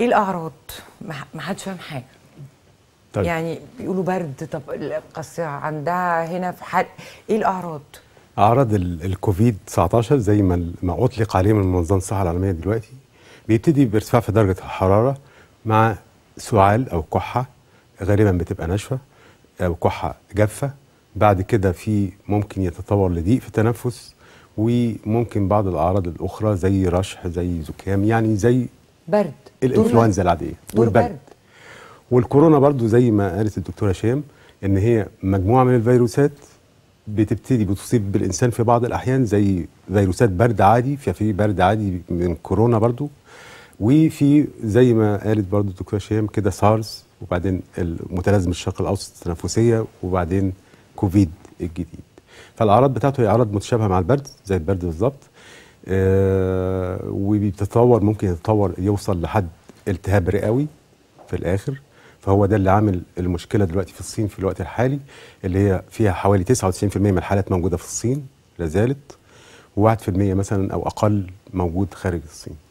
ايه الاعراض؟ ما حدش فاهم حاجه طيب. يعني بيقولوا برد طب القصة عندها هنا في حد ايه الاعراض؟ اعراض الكوفيد 19 زي ما ما اطلق عليه من منظمه الصحه العالميه دلوقتي بيبتدي بارتفاع في درجه الحراره مع سعال او كحه غالبا بتبقى ناشفه او كحه جافه بعد كده في ممكن يتطور لضيق في التنفس وممكن بعض الاعراض الاخرى زي رشح زي زكام يعني زي برد الانفلونزا العاديه والبرد والكورونا برضو زي ما قالت الدكتوره شام ان هي مجموعه من الفيروسات بتبتدي بتصيب بالانسان في بعض الاحيان زي فيروسات برد عادي ففي برد عادي من كورونا برضو وفي زي ما قالت برضو الدكتوره شام كده سارس وبعدين المتلازمه الشرق الاوسط التنفسيه وبعدين كوفيد الجديد فالاعراض بتاعته هي اعراض متشابهه مع البرد زي البرد بالظبط آه، وبيتطور ممكن يتطور يوصل لحد التهاب رئوي في الاخر فهو ده اللي عامل المشكله دلوقتي في الصين في الوقت الحالي اللي هي فيها حوالي 99% من الحالات موجوده في الصين لا زالت و1% مثلا او اقل موجود خارج الصين